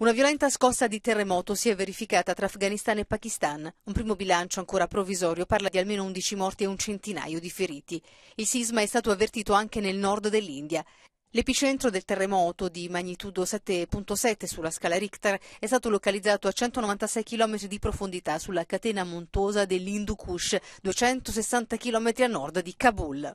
Una violenta scossa di terremoto si è verificata tra Afghanistan e Pakistan. Un primo bilancio ancora provvisorio parla di almeno 11 morti e un centinaio di feriti. Il sisma è stato avvertito anche nel nord dell'India. L'epicentro del terremoto di magnitudo 7.7 sulla scala Richter è stato localizzato a 196 km di profondità sulla catena montuosa dell'Hindu Kush, 260 km a nord di Kabul.